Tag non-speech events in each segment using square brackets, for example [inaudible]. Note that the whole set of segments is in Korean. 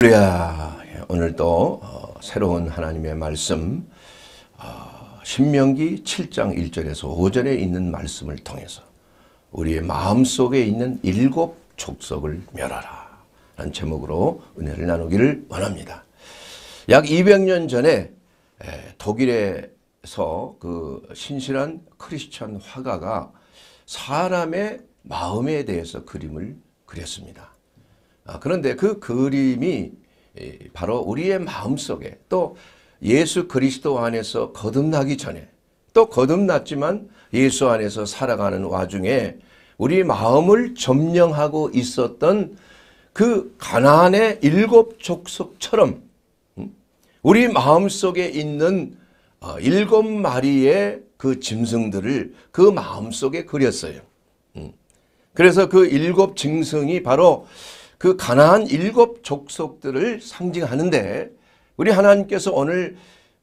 할렐루야. 예, 오늘도 어, 새로운 하나님의 말씀 어, 신명기 7장 1절에서 5절에 있는 말씀을 통해서 우리의 마음속에 있는 일곱 족속을 멸하라 라는 제목으로 은혜를 나누기를 원합니다. 약 200년 전에 예, 독일에서 그 신실한 크리스천 화가가 사람의 마음에 대해서 그림을 그렸습니다. 아, 그런데 그 그림이 바로 우리의 마음속에 또 예수 그리스도 안에서 거듭나기 전에 또 거듭났지만 예수 안에서 살아가는 와중에 우리 마음을 점령하고 있었던 그 가나안의 일곱 족속처럼 음, 우리 마음속에 있는 어, 일곱 마리의 그 짐승들을 그 마음속에 그렸어요. 음, 그래서 그 일곱 짐승이 바로 그 가나안 일곱 족속들을 상징하는데 우리 하나님께서 오늘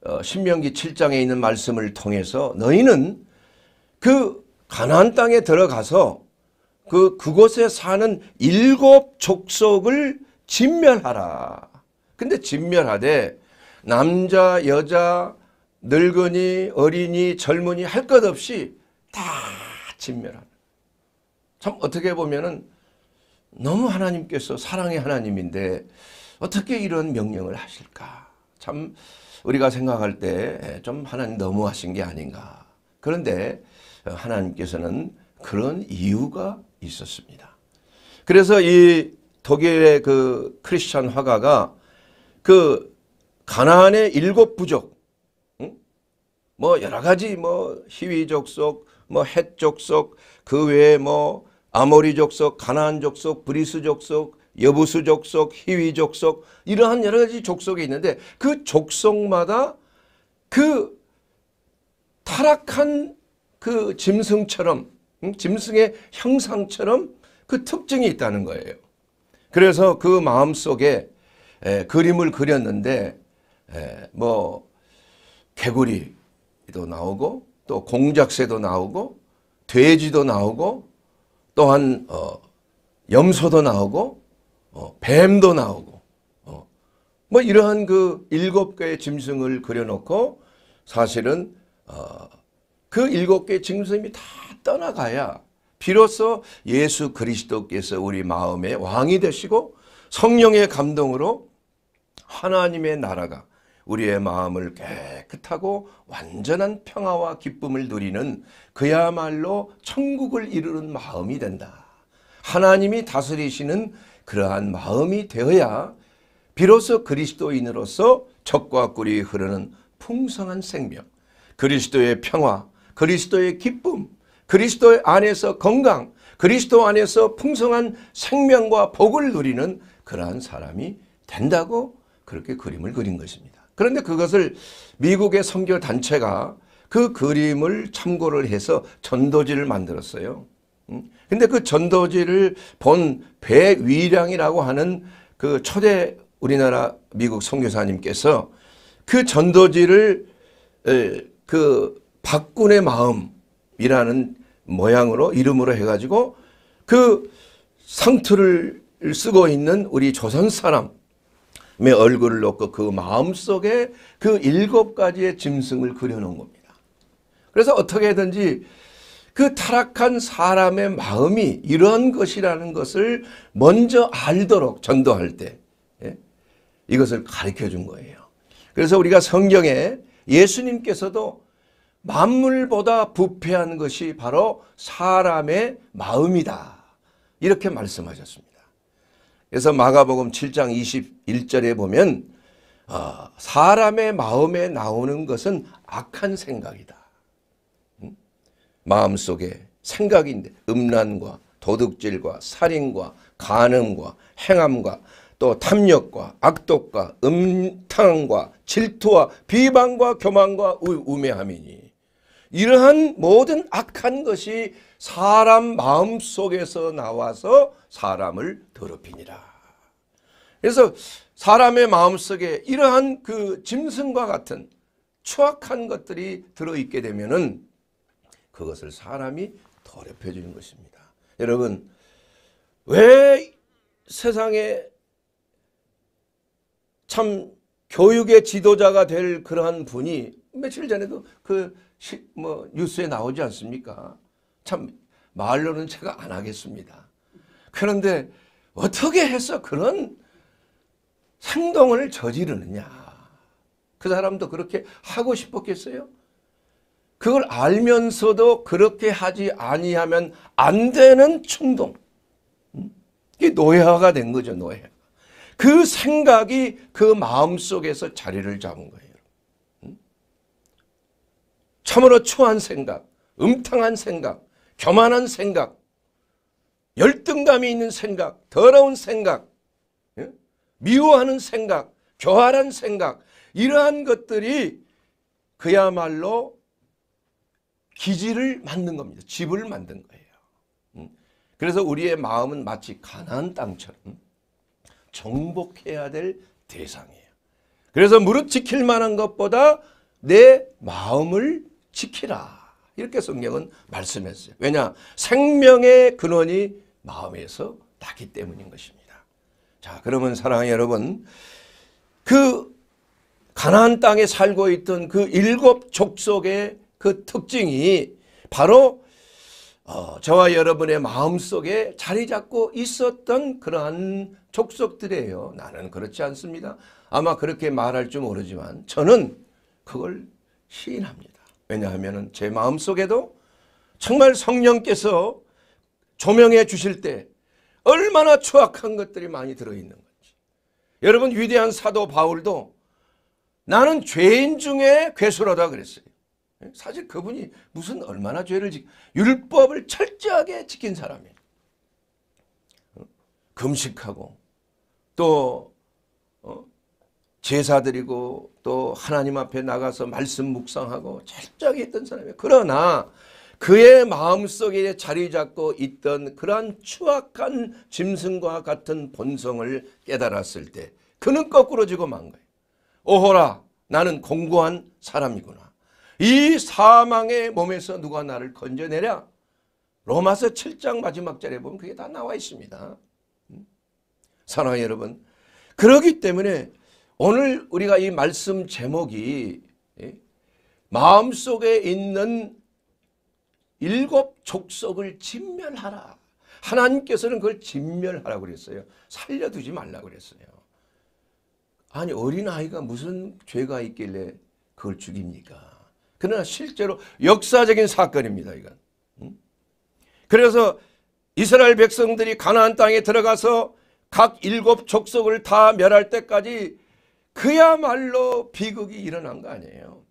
어, 신명기 7장에 있는 말씀을 통해서 너희는 그 가나안 땅에 들어가서 그 그곳에 사는 일곱 족속을 진멸하라. 근데 진멸하되 남자, 여자, 늙은이, 어린이, 젊은이 할 것 없이 다진멸하라참 어떻게 보면은 너무 하나님께서 사랑의 하나님인데 어떻게 이런 명령을 하실까? 참 우리가 생각할 때좀 예, 하나님 너무하신 게 아닌가. 그런데 하나님께서는 그런 이유가 있었습니다. 그래서 이 독일의 그 크리스천 화가가 그 가나안의 일곱 부족, 응? 뭐 여러 가지 뭐 희위족속, 뭐 헷족속, 그 외에 뭐 아모리 족속, 가나안 족속, 브리스 족속, 여부수 족속, 히위 족속 이러한 여러 가지 족속이 있는데 그 족속마다 그 타락한 그 짐승처럼 음, 짐승의 형상처럼 그 특징이 있다는 거예요. 그래서 그 마음속에 에, 그림을 그렸는데 에, 뭐 개구리도 나오고 또 공작새도 나오고 돼지도 나오고 또한 어, 염소도 나오고 어, 뱀도 나오고 어, 뭐 이러한 그 일곱 개의 짐승을 그려놓고 사실은 어, 그 일곱 개의 짐승이 다 떠나가야 비로소 예수 그리스도께서 우리 마음의 왕이 되시고 성령의 감동으로 하나님의 나라가 우리의 마음을 깨끗하고 완전한 평화와 기쁨을 누리는 그야말로 천국을 이루는 마음이 된다. 하나님이 다스리시는 그러한 마음이 되어야 비로소 그리스도인으로서 적과 꿀이 흐르는 풍성한 생명, 그리스도의 평화, 그리스도의 기쁨, 그리스도 안에서 건강, 그리스도 안에서 풍성한 생명과 복을 누리는 그러한 사람이 된다고 그렇게 그림을 그린 것입니다. 그런데 그것을 미국의 선교 단체가 그 그림을 참고를 해서 전도지를 만들었어요. 음? 근데 그 전도지를 본 배위량이라고 하는 그 초대 우리나라 미국 선교사님께서 그 전도지를 그 박군의 마음이라는 모양으로 이름으로 해가지고 그 상투를 쓰고 있는 우리 조선 사람 얼굴을 놓고 그 마음속에 그 일곱 가지의 짐승을 그려놓은 겁니다. 그래서 어떻게든지 그 타락한 사람의 마음이 이런 것이라는 것을 먼저 알도록 전도할 때 예? 이것을 가르쳐 준 거예요. 그래서 우리가 성경에 예수님께서도 만물보다 부패한 것이 바로 사람의 마음이다. 이렇게 말씀하셨습니다. 그래서 마가복음 7장 21절에 보면 어, 사람의 마음에 나오는 것은 악한 생각이다. 음? 마음속에 생각인데 음란과 도둑질과 살인과 간음과 행함과 또 탐욕과 악독과 음탕과 질투와 비방과 교만과 우, 우매함이니 이러한 모든 악한 것이 사람 마음 속에서 나와서 사람을 더럽히니라. 그래서 사람의 마음 속에 이러한 그 짐승과 같은 추악한 것들이 들어있게 되면은 그것을 사람이 더럽혀지는 것입니다. 여러분, 왜 세상에 참 교육의 지도자가 될 그러한 분이 며칠 전에도 그 시, 뭐 뉴스에 나오지 않습니까? 참 말로는 제가 안 하겠습니다. 그런데 어떻게 해서 그런 행동을 저지르느냐. 그 사람도 그렇게 하고 싶었겠어요? 그걸 알면서도 그렇게 하지 아니하면 안 되는 충동. 음? 이게 노예화가 된 거죠, 노예. 그 생각이 그 마음 속에서 자리를 잡은 거예요. 참으로 초한 생각, 음탕한 생각, 교만한 생각, 열등감이 있는 생각, 더러운 생각, 예? 미워하는 생각, 교활한 생각 이러한 것들이 그야말로 기지를 만든 겁니다. 집을 만든 거예요. 음. 그래서 우리의 마음은 마치 가난안 땅처럼 정복해야 될 대상이에요. 그래서 무릎 지킬 만한 것보다 내 마음을 지키라. 이렇게 성경은 말씀했어요. 왜냐? 생명의 근원이 마음에서 나기 때문인 것입니다. 자, 그러면 사랑하는 여러분, 그 가나안 땅에 살고 있던 그 일곱 족속의 그 특징이 바로 어, 저와 여러분의 마음속에 자리 잡고 있었던 그러한 족속들이에요. 나는 그렇지 않습니다. 아마 그렇게 말할지 모르지만 저는 그걸 시인합니다. 왜냐하면 제 마음속에도 정말 성령께서 조명해 주실 때 얼마나 추악한 것들이 많이 들어있는 건지. 여러분 위대한 사도 바울도 나는 죄인 중에 괴수로다 그랬어요. 예? 사실 그분이 무슨 얼마나 죄를 지 율법을 철저하게 지킨 사람이에요. 어? 금식하고 또 어? 제사 드리고 또 하나님 앞에 나가서 말씀 묵상하고 철저하게 했던 사람이에요. 그러나 그의 마음속에 자리 잡고 있던 그러한 추악한 짐승과 같은 본성을 깨달았을 때 그는 거꾸로 지고 만 거예요. 오호라 나는 공고한 사람이구나. 이 사망의 몸에서 누가 나를 건져내랴? 로마서 7장 마지막 자리에 보면 그게 다 나와 있습니다. 음? 사랑하 여러분 그러기 때문에 오늘 우리가 이 말씀 제목이 예? 마음속에 있는 일곱 족속을 진멸하라. 하나님께서는 그걸 진멸하라 고 그랬어요. 살려두지 말라 고 그랬어요. 아니 어린아이가 무슨 죄가 있길래 그걸 죽입니까? 그러나 실제로 역사적인 사건입니다. 이건. 그래서 이스라엘 백성들이 가나안 땅에 들어가서 각 일곱 족속을 다 멸할 때까지 그야말로 비극이 일어난 거 아니에요.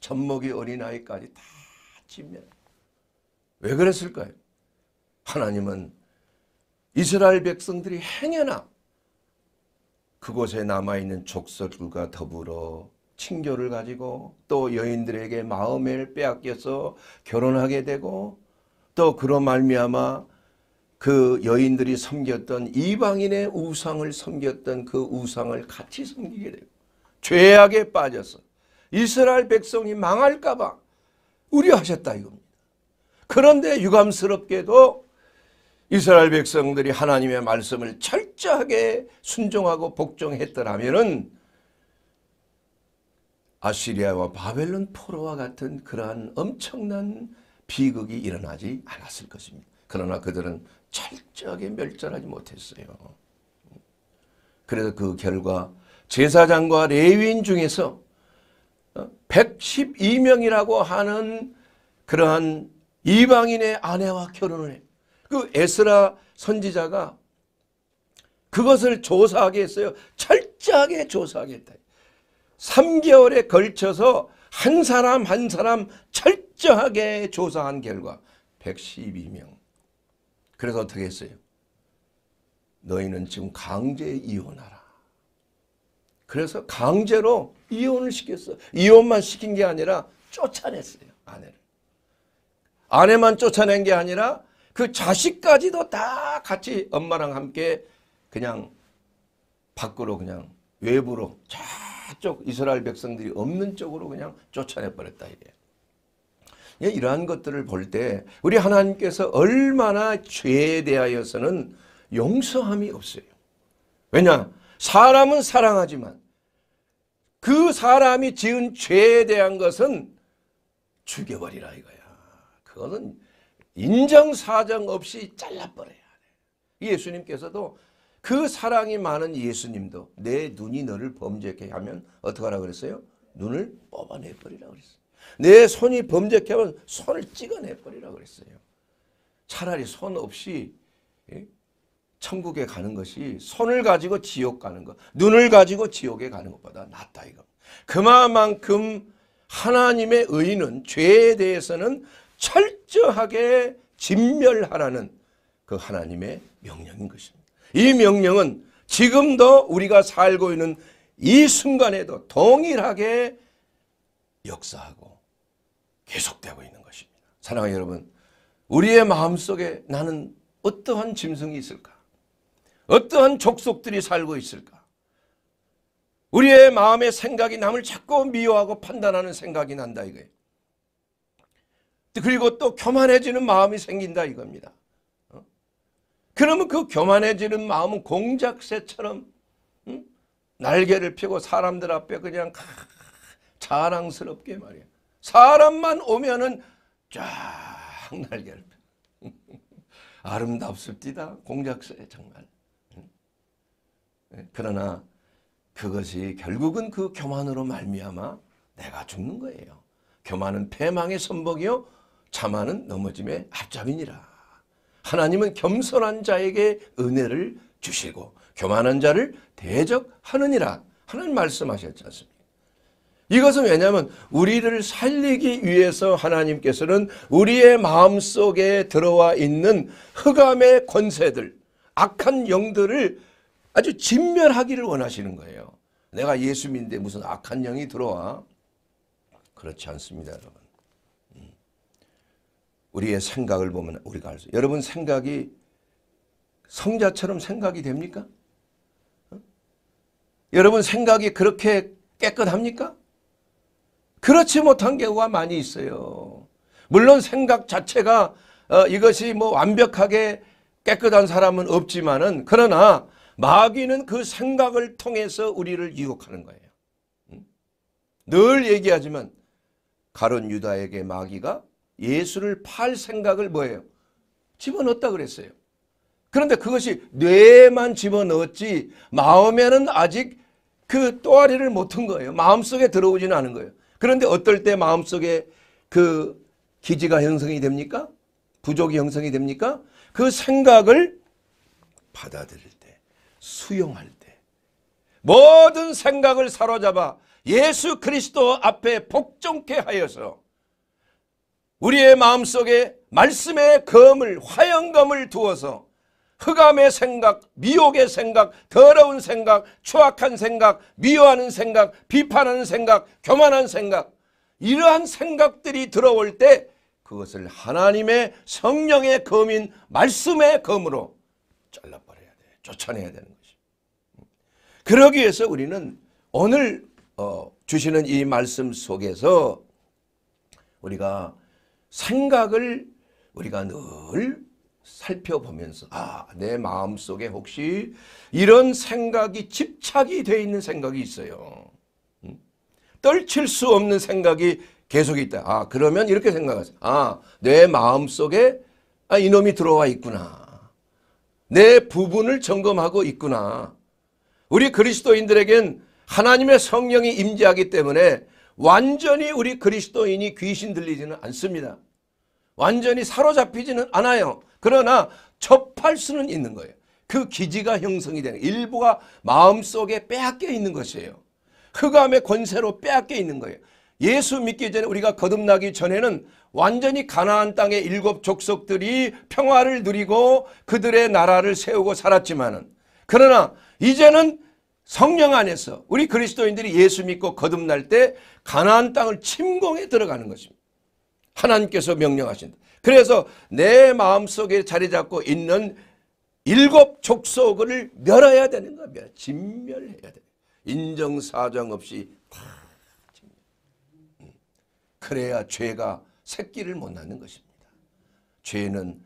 젖먹이 어린아이까지 다 지면 왜 그랬을까요? 하나님은 이스라엘 백성들이 행여나 그곳에 남아있는 족속들과 더불어 친교를 가지고 또 여인들에게 마음을 빼앗겨서 결혼하게 되고 또 그로 말미암아 그 여인들이 섬겼던 이방인의 우상을 섬겼던 그 우상을 같이 섬기게 되고 죄악에 빠져서 이스라엘 백성이 망할까 봐 우려하셨다 이겁니다. 그런데 유감스럽게도 이스라엘 백성들이 하나님의 말씀을 철저하게 순종하고 복종했더라면은 아시리아와 바벨론 포로와 같은 그러한 엄청난 비극이 일어나지 않았을 것입니다. 그러나 그들은 철저하게 멸절하지 못했어요. 그래서 그 결과 제사장과 레위인 중에서 112명이라고 어, 하는 그러한 이방인의 아내와 결혼을 해. 그 에스라 선지자가 그것을 조사하게 했어요. 철저하게 조사하겠다. 3개월에 걸쳐서 한 사람 한 사람 철저하게 조사한 결과 112명. 그래서 어떻게 했어요? 너희는 지금 강제 이혼하라. 그래서 강제로 이혼을 시켰어. 이혼만 시킨 게 아니라 쫓아냈어요. 아내를. 아내만 쫓아낸 게 아니라 그 자식까지도 다 같이 엄마랑 함께 그냥 밖으로 그냥 외부로 저쪽 이스라엘 백성들이 없는 쪽으로 그냥 쫓아내버렸다 이게 예, 이러한 것들을 볼 때 우리 하나님께서 얼마나 죄에 대하여서는 용서함이 없어요. 왜냐? 사람은 사랑하지만 그 사람이 지은 죄에 대한 것은 죽여버리라 이거야. 그거는 인정사정 없이 잘라버려야 돼. 예수님께서도 그 사랑이 많은 예수님도 내 눈이 너를 범죄케 하면 어떡하라 그랬어요? 눈을 뽑아내버리라 그랬어요. 내 손이 범죄하면 손을 찍어내버리라 그랬어요. 차라리 손 없이 예? 천국에 가는 것이 손을 가지고 지옥 가는 것, 눈을 가지고 지옥에 가는 것보다 낫다 이거. 그만큼 하나님의 의는 죄에 대해서는 철저하게 진멸하라는 그 하나님의 명령인 것입니다. 이 명령은 지금도 우리가 살고 있는 이 순간에도 동일하게 역사하고 계속되고 있는 것입니다. 사랑하는 여러분, 우리의 마음속에 나는 어떠한 짐승이 있을까? 어떠한 족속들이 살고 있을까? 우리의 마음의 생각이 남을 자꾸 미워하고 판단하는 생각이 난다 이거예요. 그리고 또 교만해지는 마음이 생긴다 이겁니다. 어? 그러면 그 교만해지는 마음은 공작새처럼 날개를 펴고 사람들 앞에 그냥 자랑스럽게 말이야. 사람만 오면은 쫙 날개를 펴. [laughs] 아름답습디다 공작새 정말. 예, 그러나 그것이 결국은 그 교만으로 말미암아 내가 죽는 거예요. 교만은 패망의 선복이요 자만은 넘어짐의 앞잡이니라. 하나님은 겸손한 자에게 은혜를 주시고 교만한 자를 대적하느니라 하는 말씀하셨지 않습니까? 이것은 왜냐하면 우리를 살리기 위해서 하나님께서는 우리의 마음속에 들어와 있는 흑암의 권세들 악한 영들을 아주 진멸하기를 원하시는 거예요. 내가 예수님인데 무슨 악한 영이 들어와? 그렇지 않습니다. 여러분. 음. 우리의 생각을 보면 우리가 알수 여러분 생각이 성자처럼 생각이 됩니까? 어? 여러분 생각이 그렇게 깨끗합니까? 그렇지 못한 경우가 많이 있어요. 물론 생각 자체가 어, 이것이 뭐 완벽하게 깨끗한 사람은 없지만은 그러나 마귀는 그 생각을 통해서 우리를 유혹하는 거예요. 음? 늘 얘기하지만 가론 유다에게 마귀가 예수를 팔 생각을 뭐예요? 집어넣었다 그랬어요. 그런데 그것이 뇌에만 집어넣었지 마음에는 아직 그 또아리를 못튼 거예요. 마음속에 들어오지는 않은 거예요. 그런데 어떨 때 마음속에 그 기지가 형성이 됩니까? 부족이 형성이 됩니까? 그 생각을 받아들일 때, 수용할 때 모든 생각을 사로잡아 예수 그리스도 앞에 복종케 하여서 우리의 마음속에 말씀의 검을 화영검을 두어서 흑암의 생각, 미혹의 생각, 더러운 생각, 추악한 생각, 미워하는 생각, 비판하는 생각, 교만한 생각 이러한 생각들이 들어올 때 그것을 하나님의 성령의 검인 말씀의 검으로 잘라버려야 돼. 쫓아내야 되는 거죠. 그러기 위해서 우리는 오늘 어, 주시는 이 말씀 속에서 우리가 생각을 우리가 늘 살펴보면서 아, 내 마음속에 혹시 이런 생각이 집착이 돼 있는 생각이 있어요. 떨칠 수 없는 생각이 계속 있다. 아, 그러면 이렇게 생각하세요. 아, 내 마음속에 아, 이놈이 들어와 있구나. 내 부분을 점검하고 있구나. 우리 그리스도인들에겐 하나님의 성령이 임재하기 때문에 완전히 우리 그리스도인이 귀신 들리지는 않습니다. 완전히 사로잡히지는 않아요. 그러나 접할 수는 있는 거예요. 그 기지가 형성이 되는 일부가 마음속에 빼앗겨 있는 것이에요. 흑암의 권세로 빼앗겨 있는 거예요. 예수 믿기 전에 우리가 거듭나기 전에는 완전히 가나안 땅의 일곱 족속들이 평화를 누리고 그들의 나라를 세우고 살았지만은 그러나 이제는 성령 안에서 우리 그리스도인들이 예수 믿고 거듭날 때 가나안 땅을 침공에 들어가는 것입니다. 하나님께서 명령하신다. 그래서 내 마음속에 자리 잡고 있는 일곱 족속을 멸해야 되는 겁니다. 진멸해야 돼. 인정사정 없이 그래야 죄가 새끼를 못 낳는 것입니다. 죄는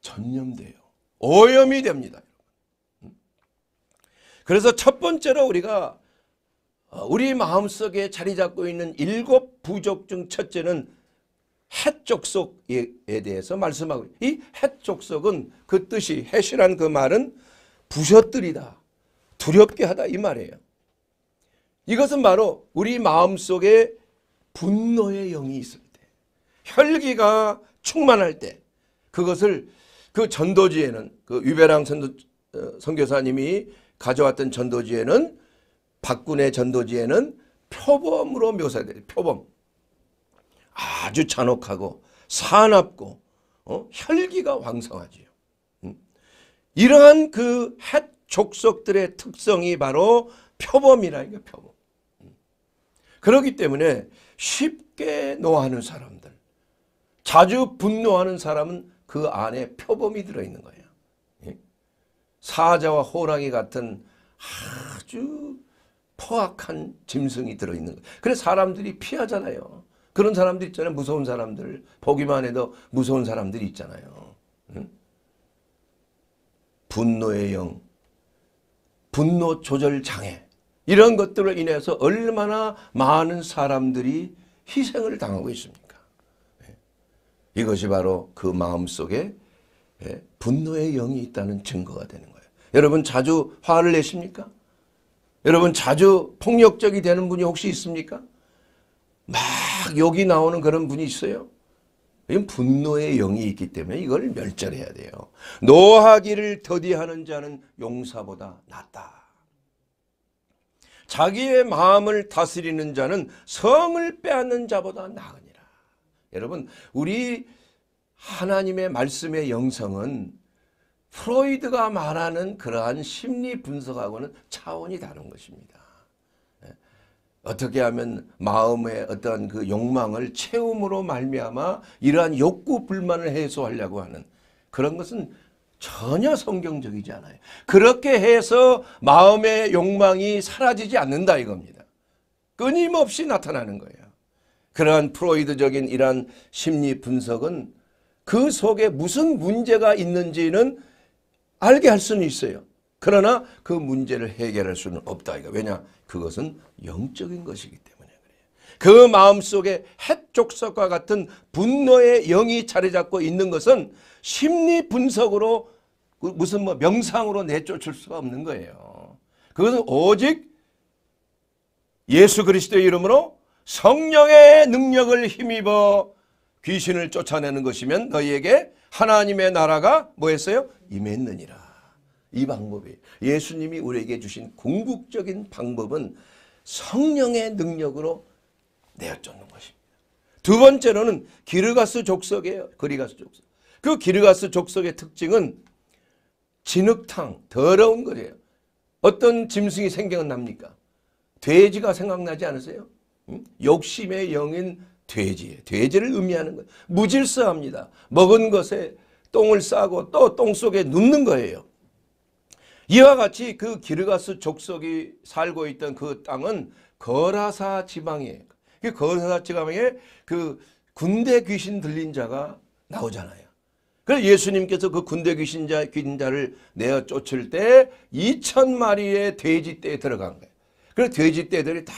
전염돼요. 오염이 됩니다. 음? 그래서 첫 번째로 우리가 어, 우리 마음속에 자리 잡고 있는 일곱 부족 중 첫째는 햇족속에 대해서 말씀하고 이 햇족속은 그 뜻이 햇이란 그 말은 부셔뜨리다 두렵게 하다 이 말이에요. 이것은 바로 우리 마음속에 분노의 영이 있을 때 혈기가 충만할 때 그것을 그 전도지에는 그 유배랑 선도, 어, 선교사님이 가져왔던 전도지에는 박군의 전도지에는 표범으로 묘사돼 표범. 아주 잔혹하고 사납고 어? 혈기가 왕성하지요. 음? 이러한 그햇 족속들의 특성이 바로 표범이라 이거 표범. 음. 그렇기 때문에 쉽게 노하는 사람들, 자주 분노하는 사람은 그 안에 표범이 들어있는 거예요. 예? 사자와 호랑이 같은 아주 포악한 짐승이 들어있는 거예요. 그래서 사람들이 피하잖아요. 그런 사람들 있잖아요. 무서운 사람들. 보기만 해도 무서운 사람들이 있잖아요. 응? 분노의 영, 분노 조절 장애 이런 것들로 인해서 얼마나 많은 사람들이 희생을 당하고 있습니까? 예. 이것이 바로 그 마음속에 예, 분노의 영이 있다는 증거가 되는 거예요. 여러분 자주 화를 내십니까? 여러분 자주 폭력적이 되는 분이 혹시 있습니까? 막 욕이 나오는 그런 분이 있어요. 분노의 영이 있기 때문에 이걸 멸절해야 돼요. 노하기를 더디하는 자는 용사보다 낫다. 자기의 마음을 다스리는 자는 성을 빼앗는 자보다 나으니라. 여러분 우리 하나님의 말씀의 영성은 프로이드가 말하는 그러한 심리 분석하고는 차원이 다른 것입니다. 어떻게 하면 마음의 어떤 그 욕망을 채움으로 말미암아 이러한 욕구 불만을 해소하려고 하는 그런 것은 전혀 성경적이지 않아요. 그렇게 해서 마음의 욕망이 사라지지 않는다 이겁니다. 끊임없이 나타나는 거예요. 그러한 프로이드적인 이러한 심리 분석은 그 속에 무슨 문제가 있는지는 알게 할 수는 있어요. 그러나 그 문제를 해결할 수는 없다. 이거 왜냐? 그것은 영적인 것이기 때문에 그래요. 그 마음속에 핵족석과 같은 분노의 영이 자리 잡고 있는 것은 심리 분석으로 그 무슨 뭐 명상으로 내쫓을 수가 없는 거예요. 그것은 오직 예수 그리스도의 이름으로 성령의 능력을 힘입어 귀신을 쫓아내는 것이면 너희에게 하나님의 나라가 뭐였어요? 임했느니라. 이 방법이 예수님이 우리에게 주신 궁극적인 방법은 성령의 능력으로 내어쫓는 것입니다. 두 번째로는 기르가스 족속이에요. 그리가스 족속. 그 기르가스 족속의 특징은 진흙탕, 더러운 거예요. 어떤 짐승이 생각납니까? 돼지가 생각나지 않으세요? 응? 욕심의 영인 돼지, 돼지를 의미하는 거예요. 무질서합니다. 먹은 것에 똥을 싸고 또 똥 속에 눕는 거예요. 이와 같이 그 기르가스 족속이 살고 있던 그 땅은 거라사 지방이에요. 그 거라사 지방에 그 군대 귀신 들린 자가 나오잖아요. 그래서 예수님께서 그 군대 귀신자, 귀신자를 내어 쫓을 때 2천 마리의 돼지 떼에 들어간 거예요. 그래서 돼지 떼들이 다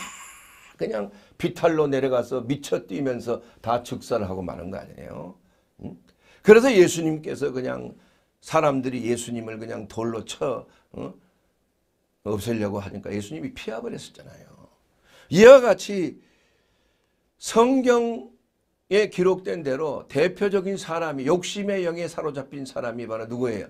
그냥 비탈로 내려가서 미쳐 뛰면서 다 즉사를 하고 마는 거 아니에요. 그래서 예수님께서 그냥 사람들이 예수님을 그냥 돌로 쳐 어? 없애려고 하니까 예수님이 피해버렸었잖아요. 이와 같이 성경에 기록된 대로 대표적인 사람이 욕심의 영에 사로잡힌 사람이 바로 누구예요?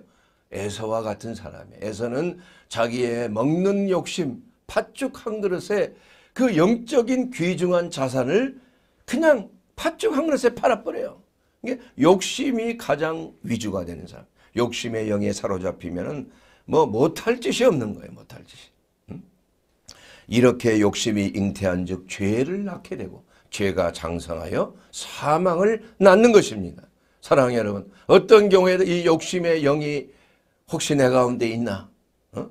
에서와 같은 사람이에요. 에서는 자기의 먹는 욕심, 팥죽 한 그릇에 그 영적인 귀중한 자산을 그냥 팥죽 한 그릇에 팔아버려요. 이게 욕심이 가장 위주가 되는 사람. 욕심의 영에 사로잡히면은 뭐 못할 짓이 없는 거예요. 못할 짓이. 이렇게 욕심이 잉태한 즉 죄를 낳게 되고 죄가 장성하여 사망을 낳는 것입니다. 사랑하 여러분 어떤 경우에도 이 욕심의 영이 혹시 내 가운데 있나? 어?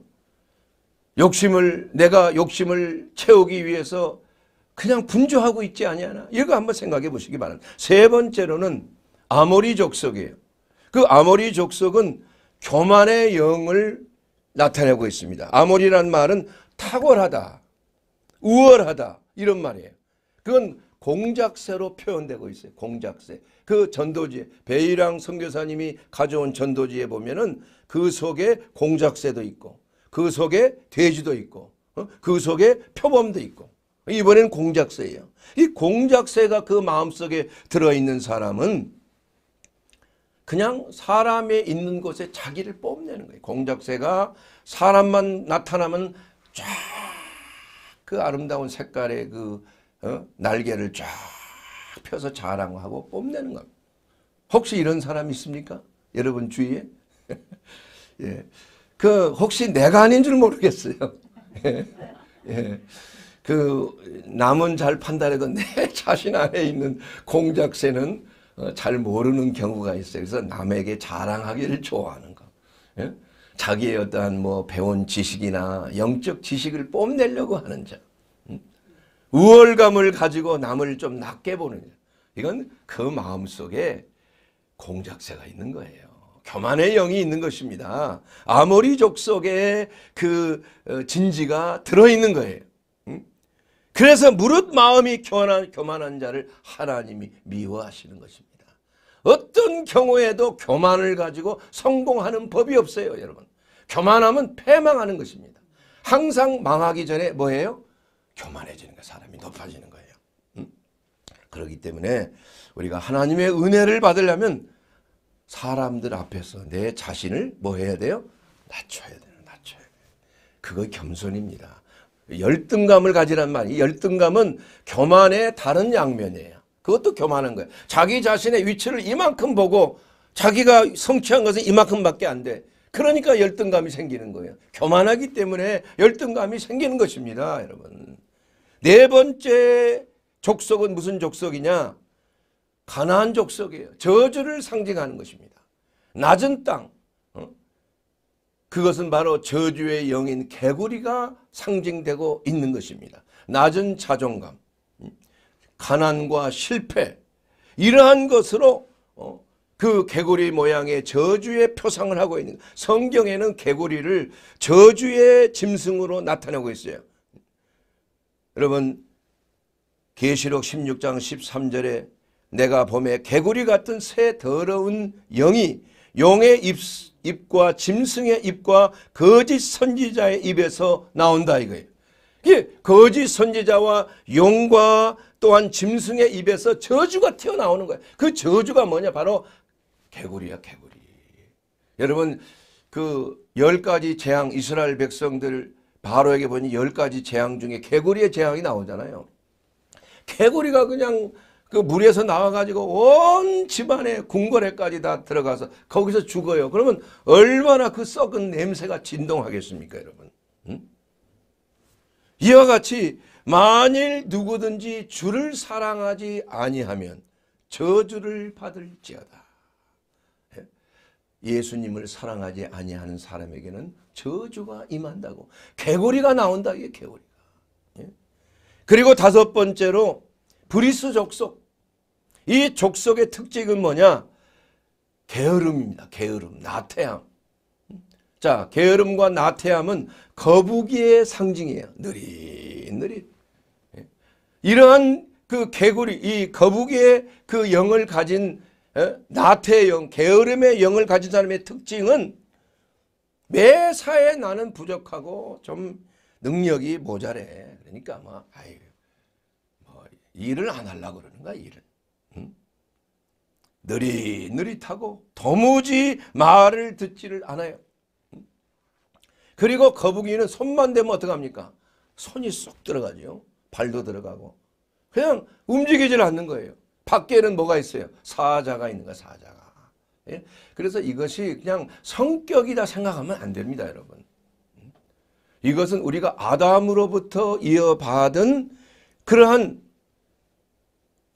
욕심을 내가 욕심을 채우기 위해서 그냥 분주하고 있지 아니 이거 한번 생각해 보시기 바랍니다. 세 번째로는 아모리 족속이에요. 그 아모리 족속은 교만의 영을 나타내고 있습니다. 아무리란 말은 탁월하다, 우월하다 이런 말이에요. 그건 공작세로 표현되고 있어요. 공작세. 그 전도지에 베이랑 선교사님이 가져온 전도지에 보면은 그 속에 공작세도 있고 그 속에 돼지도 있고 어? 그 속에 표범도 있고 이번엔 공작세예요. 이 공작세가 그 마음속에 들어있는 사람은 그냥 사람에 있는 곳에 자기를 뽐내는 거예요. 공작새가 사람만 나타나면 쫙 그 아름다운 색깔의 그 어? 날개를 쫙 펴서 자랑하고 뽐내는 겁니다. 혹시 이런 사람 있습니까? 여러분 주위에? [laughs] 예. 그 혹시 내가 아닌 줄 모르겠어요. [laughs] 예. 예. 그 남은 잘 판단해도 내 [laughs] 자신 안에 있는 공작새는 어, 잘 모르는 경우가 있어요. 그래서 남에게 자랑하기를 좋아하는 거. 예? 자기의 어떠한 뭐 배운 지식이나 영적 지식을 뽐내려고 하는 자. 음? 우월감을 가지고 남을 좀 낮게 보는 자. 이건 그 마음속에 공작세가 있는 거예요. 교만의 영이 있는 것입니다. 아모리족 속에 그 어, 진지가 들어있는 거예요. 그래서 무릇 마음이 교만한, 교만한 자를 하나님이 미워하시는 것입니다. 어떤 경우에도 교만을 가지고 성공하는 법이 없어요 여러분. 교만하면 패망하는 것입니다. 항상 망하기 전에 뭐예요? 교만해지는 거 사람이 높아지는 거예요. 그렇기 때문에 우리가 하나님의 은혜를 받으려면 사람들 앞에서 내 자신을 뭐 해야 돼요? 낮춰야 돼요. 낮춰야 돼요. 그거 겸손입니다. 열등감을 가지란 말이 열등감은 교만의 다른 양면이에요. 그것도 교만한 거예요. 자기 자신의 위치를 이만큼 보고 자기가 성취한 것은 이만큼밖에 안 돼. 그러니까 열등감이 생기는 거예요. 교만하기 때문에 열등감이 생기는 것입니다. 여러분. 네 번째 족속은 무슨 족속이냐? 가난한 족속이에요. 저주를 상징하는 것입니다. 낮은 땅, 그것은 바로 저주의 영인 개구리가 상징되고 있는 것입니다. 낮은 자존감, 음, 가난과 실패 이러한 것으로 어, 그 개구리 모양의 저주의 표상을 하고 있는 성경에는 개구리를 저주의 짐승으로 나타내고 있어요. 여러분 계시록 16장 13절에 내가 봄에 개구리 같은 새 더러운 영이 용의 입 입과 짐승의 입과 거짓 선지자의 입에서 나온다 이거예요. 이게 거짓 선지자와 용과 또한 짐승의 입에서 저주가 튀어나오는 거예요. 그 저주가 뭐냐? 바로 개구리야 개구리. 여러분 그 열 가지 재앙 이스라엘 백성들 바로에게 보니 열 가지 재앙 중에 개구리의 재앙이 나오잖아요. 개구리가 그냥 그 물에서 나와가지고 온 집안에 궁궐에까지 다 들어가서 거기서 죽어요. 그러면 얼마나 그 썩은 냄새가 진동하겠습니까, 여러분? 음? 이와 같이 만일 누구든지 주를 사랑하지 아니하면 저주를 받을지어다. 예? 예수님을 사랑하지 아니하는 사람에게는 저주가 임한다고 개구리가 나온다 이게 개구리가. 예? 그리고 다섯 번째로 브리스 족속. 이 족속의 특징은 뭐냐? 게으름입니다. 게으름, 나태함. 자, 게으름과 나태함은 거북이의 상징이에요. 느릿느릿. 예. 이러한 그 개구리, 이 거북이의 그 영을 가진 예, 나태의 영, 게으름의 영을 가진 사람의 특징은 매사에 나는 부족하고 좀 능력이 모자래. 그러니까 아마 뭐, 아이 일을 안 하려고 그러는 거야 일을. 응? 느릿느릿하고 도무지 말을 듣지를 않아요. 그리고 거북이는 손만 대면 어떡합니까? 손이 쏙 들어가죠. 발도 들어가고. 그냥 움직이질 않는 거예요. 밖에는 뭐가 있어요? 사자가 있는 거야 사자가. 예? 그래서 이것이 그냥 성격이다 생각하면 안 됩니다 여러분. 이것은 우리가 아담으로부터 이어받은 그러한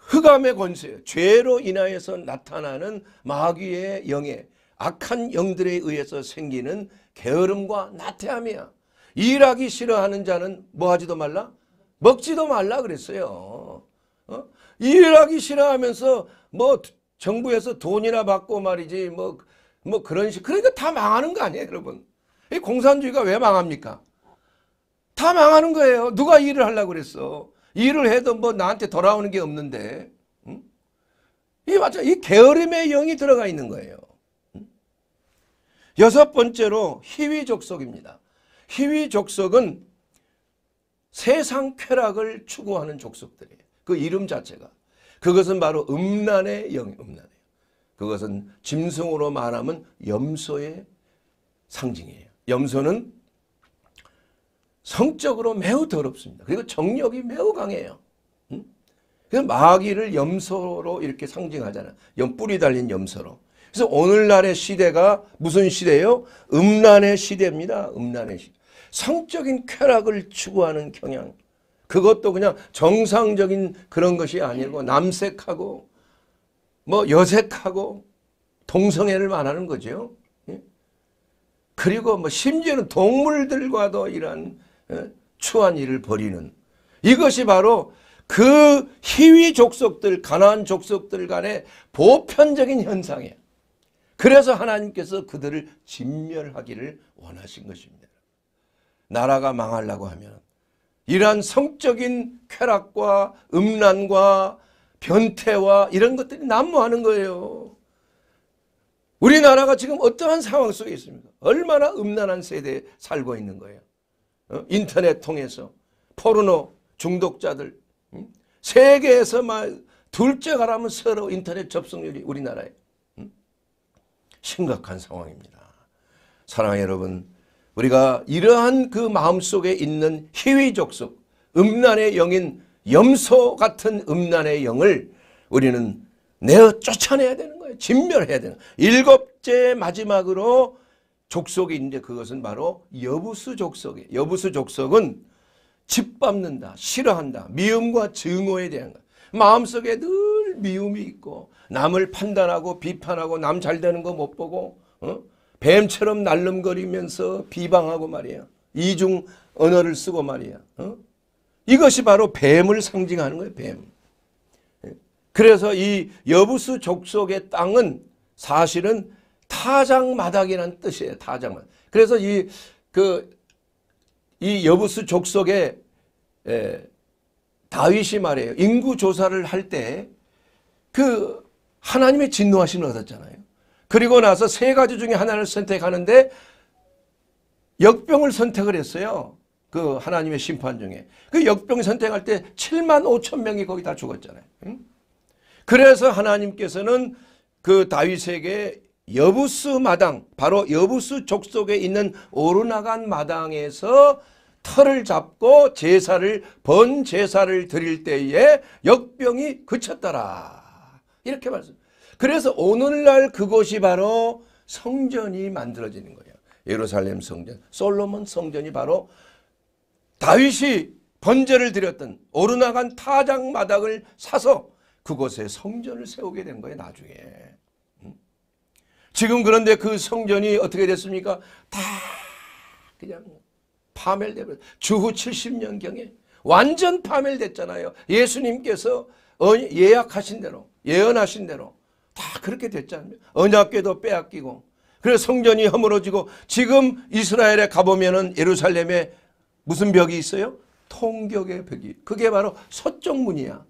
흑암의 권세, 죄로 인하여서 나타나는 마귀의 영에 악한 영들에 의해서 생기는 게으름과 나태함이야. 일하기 싫어하는 자는 뭐 하지도 말라? 먹지도 말라 그랬어요. 어? 일하기 싫어하면서 뭐 정부에서 돈이나 받고 말이지 뭐, 뭐 그런 식. 그러니까 다 망하는 거 아니에요 여러분. 이 공산주의가 왜 망합니까? 다 망하는 거예요. 누가 일을 하려고 그랬어. 일을 해도 뭐 나한테 돌아오는 게 없는데 음? 이게 맞죠? 이 게으름의 영이 들어가 있는 거예요. 음? 여섯 번째로 희위족속입니다. 희위족속은 세상 쾌락을 추구하는 족속들이에요. 그 이름 자체가. 그것은 바로 음란의 영이 에요 음란이에요. 그것은 짐승으로 말하면 염소의 상징이에요. 염소는 성적으로 매우 더럽습니다. 그리고 정력이 매우 강해요. 음? 그래서 마귀를 염소로 이렇게 상징하잖아요. 염 뿔이 달린 염소로. 그래서 오늘날의 시대가 무슨 시대예요? 음란의 시대입니다. 음란의 시대. 성적인 쾌락을 추구하는 경향. 그것도 그냥 정상적인 그런 것이 아니고 남색하고 뭐 여색하고 동성애를 말하는 거죠. 예? 그리고 뭐 심지어는 동물들과도 이런 예? 추한 일을 벌이는 이것이 바로 그 희위 족속들 가난안 족속들 간의 보편적인 현상이에요. 그래서 하나님께서 그들을 진멸하기를 원하신 것입니다. 나라가 망하려고 하면 이러한 성적인 쾌락과 음란과 변태와 이런 것들이 난무하는 거예요. 우리나라가 지금 어떠한 상황 속에 있습니까? 얼마나 음란한 세대에 살고 있는 거예요. 어? 인터넷 통해서 포르노 중독자들 세계에서 막 둘째 가라면 서로 인터넷 접속률이 우리나라에 심각한 상황입니다. 사랑 여러분 우리가 이러한 그 마음속에 있는 희위족속 음란의 영인 염소 같은 음란의 영을 우리는 내어 쫓아내야 되는 거예요. 진멸해야 되는 거예요. 일곱째 마지막으로 족속이 있는데 그것은 바로 여부수 족속이에요. 여부수 족속은 짓밟는다, 싫어한다, 미움과 증오에 대한 것. 마음속에 늘 미움이 있고 남을 판단하고 비판하고 남 잘 되는 거 못 보고 어? 뱀처럼 날름거리면서 비방하고 말이야. 이중 언어를 쓰고 말이야. 어? 이것이 바로 뱀을 상징하는 거예요. 뱀. 예. 그래서 이 여부수 족속의 땅은 사실은 타장마당이라는 뜻이에요. 타장마당. 그래서 이, 그, 이 여부스 족속에 에, 예, 다윗이 말이에요. 인구 조사를 할 때 그 하나님의 진노하심을 얻었잖아요. 그리고 나서 세 가지 중에 하나를 선택하는데 역병을 선택을 했어요. 그 하나님의 심판 중에. 그 역병 선택할 때 7만 5천 명이 거기 다 죽었잖아요. 응? 그래서 하나님께서는 그 다윗에게 여부스 마당 바로 여부스 족속에 있는 오르나간 마당에서 털을 잡고 제사를 번 제사를 드릴 때에 역병이 그쳤더라 이렇게 말씀 그래서 오늘날 그곳이 바로 성전이 만들어지는 거예요 예루살렘 성전 솔로몬 성전이 바로 다윗이 번제를 드렸던 오르나간 타작 마당을 사서 그곳에 성전을 세우게 된 거예요 나중에 지금 그런데 그 성전이 어떻게 됐습니까? 다 그냥 파멸되버 주후 70년경에 완전 파멸됐잖아요. 예수님께서 어, 예약하신 대로 예언하신 대로 다 그렇게 됐잖아요. 언약궤도 빼앗기고 그래서 성전이 허물어지고 지금 이스라엘에 가보면 은 예루살렘에 무슨 벽이 있어요? 통격의 벽이. 그게 바로 서쪽 문이야.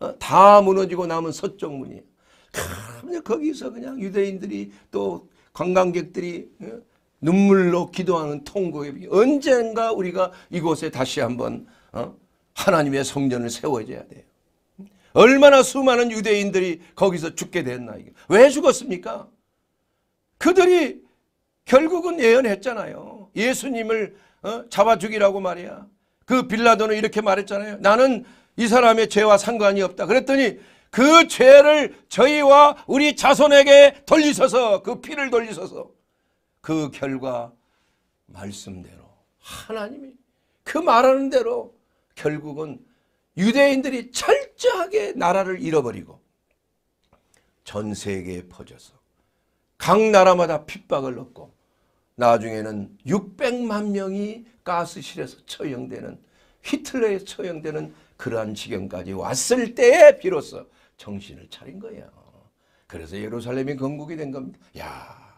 어, 다 무너지고 남은 서쪽 문이야. 그냥 거기서 그냥 유대인들이 또 관광객들이 어, 눈물로 기도하는 통곡의 언젠가 우리가 이곳에 다시 한번 어, 하나님의 성전을 세워줘야 돼요. 얼마나 수많은 유대인들이 거기서 죽게 됐나 이게. 왜 죽었습니까? 그들이 결국은 예언했잖아요. 예수님을 어, 잡아 죽이라고 말이야. 그 빌라도는 이렇게 말했잖아요. 나는 이 사람의 죄와 상관이 없다. 그랬더니 그 죄를 저희와 우리 자손에게 돌리셔서 그 피를 돌리셔서 그 결과 말씀대로 하나님이 그 말하는 대로 결국은 유대인들이 철저하게 나라를 잃어버리고 전 세계에 퍼져서 각 나라마다 핍박을 얻고 나중에는 600만 명이 가스실에서 처형되는 히틀러에 처형되는 그러한 지경까지 왔을 때에 비로소 정신을 차린 거예요. 그래서 예루살렘이 건국이 된 겁니다. 야,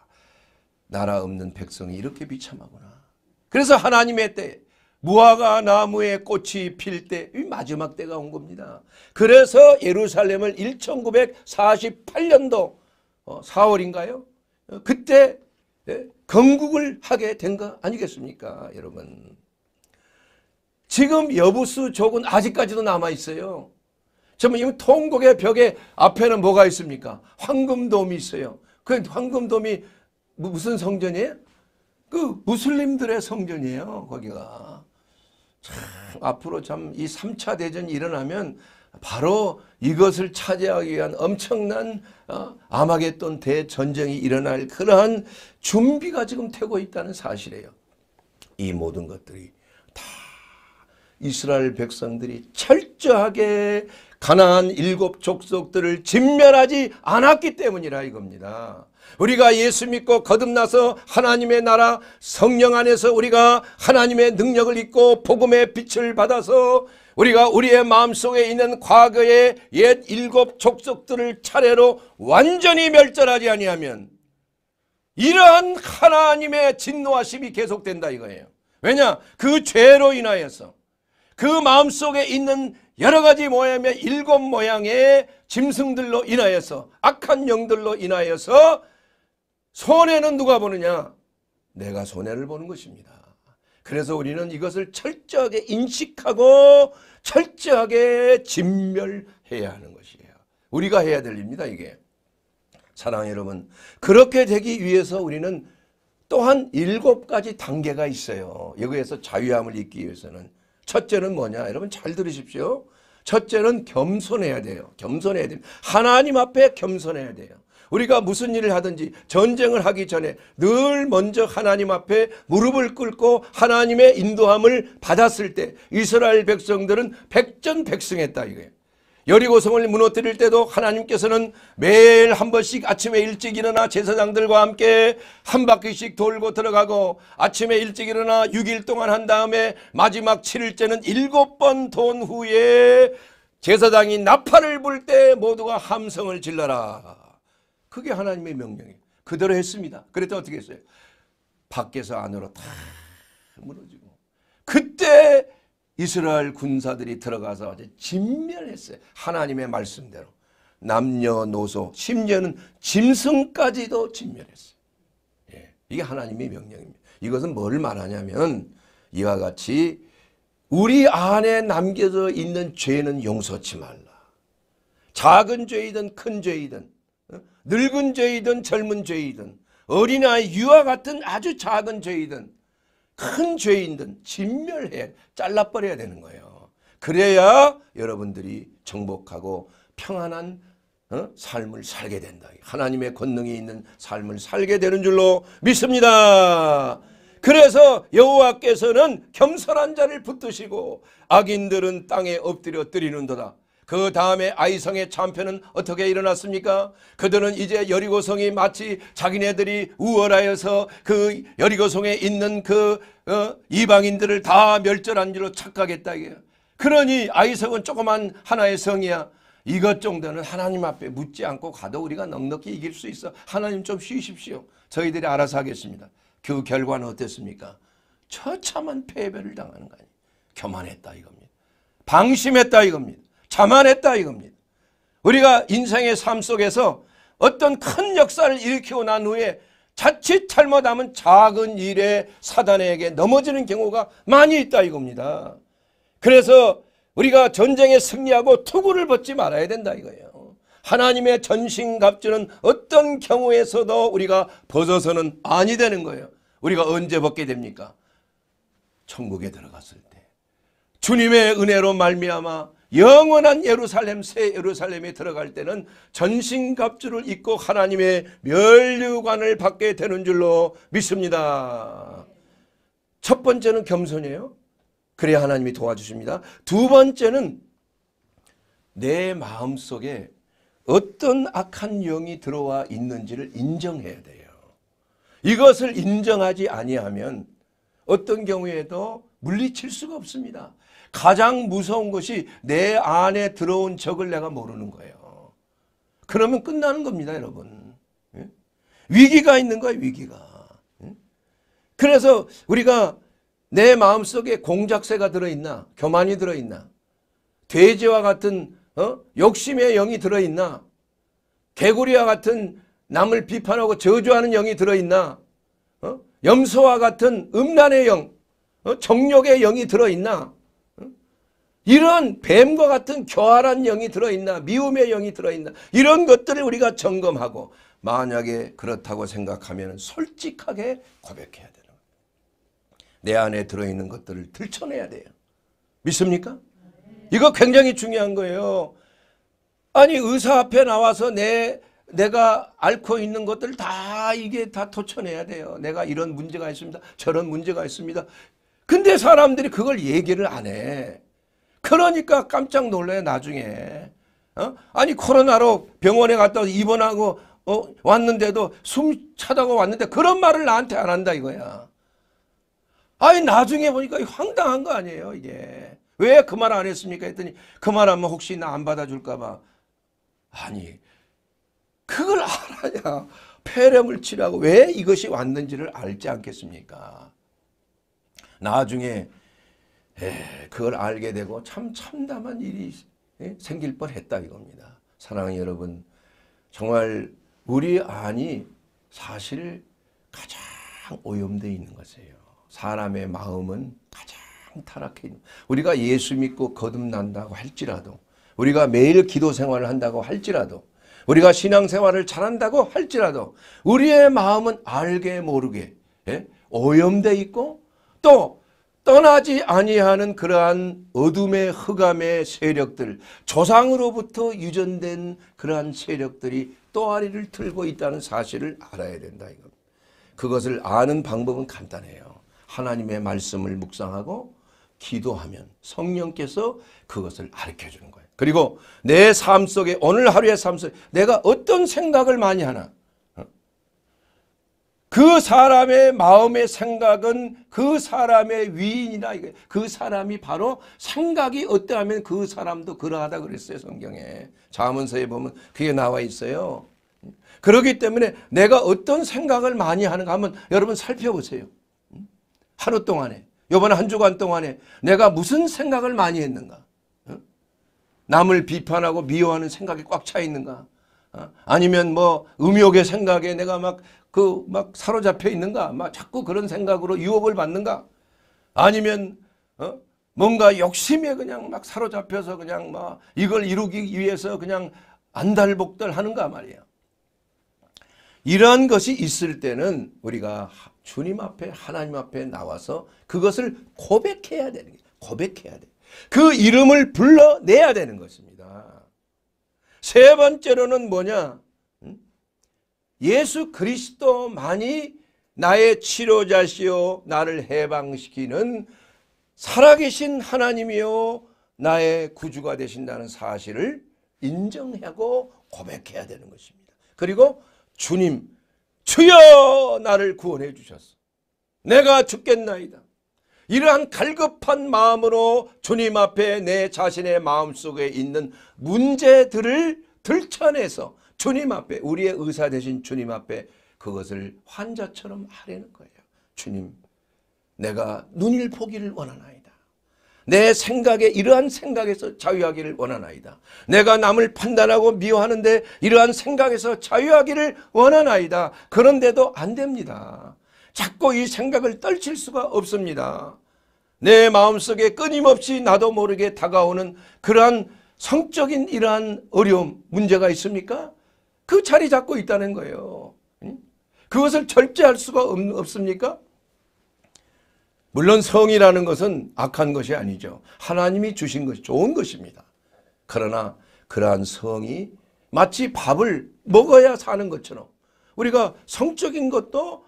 나라 없는 백성이 이렇게 비참하구나. 그래서 하나님의 때 무화과 나무에 꽃이 필때이 마지막 때가 온 겁니다. 그래서 예루살렘을 1948년도 4월인가요? 어, 어, 그때 예, 건국을 하게 된 거 아니겠습니까, 여러분? 지금 여부수 족은 아직까지도 남아 있어요. 전부 지금 통곡의 벽에 앞에는 뭐가 있습니까? 황금돔이 있어요. 그 황금돔이 무슨 성전이에요? 그 무슬림들의 성전이에요. 거기가. 참 앞으로 참 이 3차 대전이 일어나면 바로 이것을 차지하기 위한 엄청난 어? 아마겟돈 대전쟁이 일어날 그러한 준비가 지금 되고 있다는 사실이에요. 이 모든 것들이 다 이스라엘 백성들이 철저하게 가나안 일곱 족속들을 진멸하지 않았기 때문이라 이겁니다. 우리가 예수 믿고 거듭나서 하나님의 나라 성령 안에서 우리가 하나님의 능력을 입고 복음의 빛을 받아서 우리가 우리의 마음속에 있는 과거의 옛 일곱 족속들을 차례로 완전히 멸절하지 아니하면 이러한 하나님의 진노하심이 계속된다 이거예요. 왜냐? 그 죄로 인하여서 그 마음속에 있는 여러 가지 모양의 일곱 모양의 짐승들로 인하여서 악한 영들로 인하여서 손해는 누가 보느냐? 내가 손해를 보는 것입니다. 그래서 우리는 이것을 철저하게 인식하고 철저하게 진멸해야 하는 것이에요. 우리가 해야 될 일입니다. 이게. 사랑 여러분 그렇게 되기 위해서 우리는 또한 일곱 가지 단계가 있어요. 여기에서 자유함을 잊기 위해서는 첫째는 뭐냐? 여러분 잘 들으십시오. 첫째는 겸손해야 돼요. 겸손해야 됩니다. 하나님 앞에 겸손해야 돼요. 우리가 무슨 일을 하든지 전쟁을 하기 전에 늘 먼저 하나님 앞에 무릎을 꿇고 하나님의 인도함을 받았을 때 이스라엘 백성들은 백전백승했다 이거예요. 여리고성을 무너뜨릴 때도 하나님께서는 매일 한 번씩 아침에 일찍 일어나 제사장들과 함께 한 바퀴씩 돌고 들어가고 아침에 일찍 일어나 6일 동안 한 다음에 마지막 7일째는 7번 돈 후에 제사장이 나팔을 불 때 모두가 함성을 질러라. 그게 하나님의 명령이에요. 그대로 했습니다. 그랬더니 어떻게 했어요? 밖에서 안으로 다 무너지고 그때 이스라엘 군사들이 들어가서 진멸했어요. 하나님의 말씀대로. 남녀노소 심지어는 짐승까지도 진멸했어요. 예, 이게 하나님의 명령입니다. 이것은 뭘 말하냐면 이와 같이 우리 안에 남겨져 있는 죄는 용서치 말라. 작은 죄이든 큰 죄이든 어? 늙은 죄이든 젊은 죄이든 어린아이 유아 같은 아주 작은 죄이든 큰 죄인든 진멸해 잘라버려야 되는 거예요. 그래야 여러분들이 정복하고 평안한 어? 삶을 살게 된다. 하나님의 권능이 있는 삶을 살게 되는 줄로 믿습니다. 그래서 여호와께서는 겸손한 자를 붙드시고 악인들은 땅에 엎드려 뜨리는도다. 그 다음에 아이성의 참패는 어떻게 일어났습니까? 그들은 이제 여리고성이 마치 자기네들이 우월하여서 그 여리고성에 있는 그 어? 이방인들을 다 멸절한 줄로 착각했다 이게 그러니 아이성은 조그만 하나의 성이야. 이것 정도는 하나님 앞에 묻지 않고 가도 우리가 넉넉히 이길 수 있어. 하나님 좀 쉬십시오. 저희들이 알아서 하겠습니다. 그 결과는 어땠습니까? 처참한 패배를 당하는 거 아니에요. 교만했다 이겁니다. 방심했다 이겁니다. 자만했다 이겁니다. 우리가 인생의 삶 속에서 어떤 큰 역사를 일으키고 난 후에 자칫 잘못하면 작은 일에 사단에게 넘어지는 경우가 많이 있다 이겁니다. 그래서 우리가 전쟁에 승리하고 투구를 벗지 말아야 된다 이거예요. 하나님의 전신갑주는 어떤 경우에서도 우리가 벗어서는 아니 되는 거예요. 우리가 언제 벗게 됩니까? 천국에 들어갔을 때. 주님의 은혜로 말미암아 영원한 예루살렘 새 예루살렘에 들어갈 때는 전신갑주를 입고 하나님의 멸류관을 받게 되는 줄로 믿습니다. 첫 번째는 겸손이에요. 그래야 하나님이 도와주십니다. 두 번째는 내 마음속에 어떤 악한 영이 들어와 있는지를 인정해야 돼요. 이것을 인정하지 아니하면 어떤 경우에도 물리칠 수가 없습니다. 가장 무서운 것이 내 안에 들어온 적을 내가 모르는 거예요. 그러면 끝나는 겁니다, 여러분. 예? 위기가 있는 거예요, 위기가. 예? 그래서 우리가 내 마음속에 공작새가 들어있나, 교만이 들어있나, 돼지와 같은 어? 욕심의 영이 들어있나, 개구리와 같은 남을 비판하고 저주하는 영이 들어있나, 어? 염소와 같은 음란의 영, 어? 정욕의 영이 들어있나, 이런 뱀과 같은 교활한 영이 들어있나 미움의 영이 들어있나 이런 것들을 우리가 점검하고 만약에 그렇다고 생각하면 솔직하게 고백해야 돼요. 내 안에 들어있는 것들을 들춰내야 돼요. 믿습니까? 이거 굉장히 중요한 거예요. 아니 의사 앞에 나와서 내 내가 앓고 있는 것들 다 이게 다 토쳐내야 돼요. 내가 이런 문제가 있습니다. 저런 문제가 있습니다. 근데 사람들이 그걸 얘기를 안 해. 그러니까 깜짝 놀래 나중에. 어? 아니 코로나로 병원에 갔다 입원하고 어? 왔는데도 숨 차다고 왔는데 그런 말을 나한테 안 한다 이거야. 아니 나중에 보니까 황당한 거 아니에요 이게. 왜 그 말 안 했습니까 했더니 그 말 하면 혹시 나 안 받아줄까 봐. 아니 그걸 알아야 폐렴을치라고왜 이것이 왔는지를 알지 않겠습니까? 나중에 에, 예, 그걸 알게 되고 참 참담한 일이 에? 예, 생길 뻔했다 이겁니다. 사랑하는 여러분 정말 우리 안이 사실 가장 오염되어 있는 것이에요. 사람의 마음은 가장 타락해 있는 우리가 예수 믿고 거듭난다고 할지라도 우리가 매일 기도 생활을 한다고 할지라도 우리가 신앙생활을 잘한다고 할지라도 우리의 마음은 알게 모르게 예, 오염돼 있고 또 떠나지 아니하는 그러한 어둠의 흑암의 세력들 조상으로부터 유전된 그러한 세력들이 또아리를 틀고 있다는 사실을 알아야 된다 이겁 그것을 아는 방법은 간단해요. 하나님의 말씀을 묵상하고 기도하면 성령께서 그것을 가르 주는 거예요. 그리고 내 삶 속에 오늘 하루의 삶 속에 내가 어떤 생각을 많이 하나 그 사람의 마음의 생각은 그 사람의 위인이다. 그 사람이 바로 생각이 어떠하면 그 사람도 그러하다 그랬어요. 성경에. 자문서에 보면 그게 나와 있어요. 그러기 때문에 내가 어떤 생각을 많이 하는가 하면 여러분 살펴보세요. 하루 동안에 요번 한 주간 동안에 내가 무슨 생각을 많이 했는가 어? 남을 비판하고 미워하는 생각이 꽉 차 있는가 어? 아니면 뭐 음욕의 생각에 내가 막 그막 사로잡혀 있는가? 막 자꾸 그런 생각으로 유혹을 받는가? 아니면 어? 뭔가 욕심에 그냥 막 사로잡혀서 그냥 막 이걸 이루기 위해서 그냥 안달복달 하는가 말이야. 이러한 것이 있을 때는 우리가 주님 앞에 하나님 앞에 나와서 그것을 고백해야 되는 거예요. 고백해야 돼. 그 이름을 불러내야 되는 것입니다. 세 번째로는 뭐냐? 예수 그리스도만이 나의 치료자시요 나를 해방시키는 살아계신 하나님이요 나의 구주가 되신다는 사실을 인정하고 고백해야 되는 것입니다. 그리고 주님 주여 나를 구원해 주셨소. 내가 죽겠나이다. 이러한 갈급한 마음으로 주님 앞에 내 자신의 마음속에 있는 문제들을 들춰내서 주님 앞에 우리의 의사 되신 주님 앞에 그것을 환자처럼 하려는 거예요. 주님 내가 눈을보기를 원하나이다. 내 생각에 이러한 생각에서 자유하기를 원하나이다. 내가 남을 판단하고 미워하는데 이러한 생각에서 자유하기를 원하나이다. 그런데도 안 됩니다. 자꾸 이 생각을 떨칠 수가 없습니다. 내 마음속에 끊임없이 나도 모르게 다가오는 그러한 성적인 이러한 어려움 문제가 있습니까? 그 자리 잡고 있다는 거예요. 그것을 절제할 수가 없습니까? 물론 성이라는 것은 악한 것이 아니죠. 하나님이 주신 것이 좋은 것입니다. 그러나 그러한 성이 마치 밥을 먹어야 사는 것처럼 우리가 성적인 것도